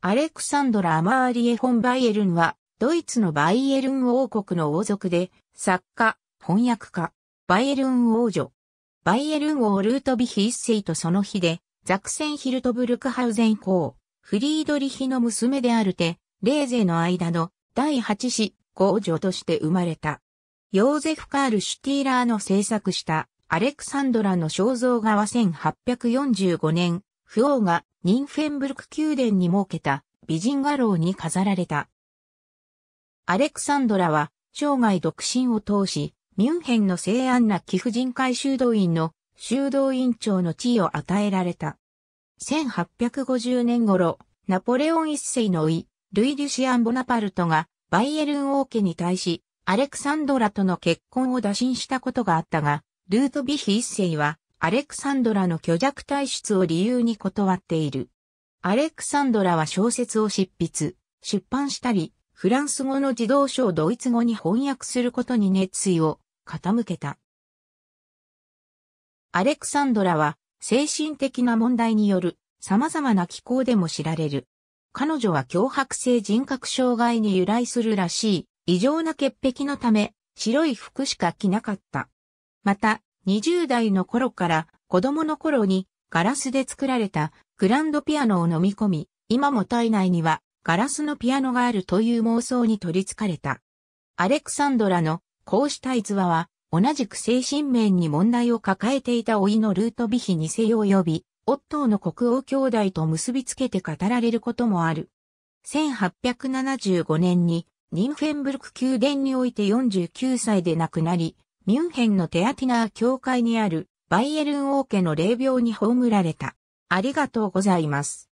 アレクサンドラ・アマーリエ・フォン・バイエルンは、ドイツのバイエルン王国の王族で、作家、翻訳家、バイエルン王女。バイエルン王ルートビヒ一世とその日で、ザクセンヒルトブルクハウゼン公、フリードリヒの娘であるて、レーゼの間の第8子、公女として生まれた。ヨーゼフ・カール・シュティーラーの制作したアレクサンドラの肖像画は1845年、フ王がニンフェンブルク宮殿に設けた美人画廊に飾られた。アレクサンドラは生涯独身を通し、ミュンヘンの聖安な貴婦人会修道院の修道院長の地位を与えられた。1850年頃、ナポレオン一世の甥、ルイ・デュシアン・ボナパルトがバイエルン王家に対し、アレクサンドラとの結婚を打診したことがあったが、ルートビヒ一世はアレクサンドラの虚弱体質を理由に断っている。アレクサンドラは小説を執筆、出版したり、フランス語の児童書をドイツ語に翻訳することに熱意を傾けた。アレクサンドラは精神的な問題による様々な気候でも知られる。彼女は脅迫性人格障害に由来するらしい異常な潔癖のため白い服しか着なかった。また、20代の頃から子供の頃にガラスで作られたグランドピアノを飲み込み、今も体内にはガラスのピアノがあるという妄想に取りつかれた。アレクサンドラのこうした逸話は同じく精神面に問題を抱えていた老いのルートビヒ2世を及び、夫の国王兄弟と結びつけて語られることもある。1875年にニンフェンブルク宮殿において49歳で亡くなり、ミュンヘンのテアティナー教会にあるバイエルン王家の霊廟に葬られた。ありがとうございます。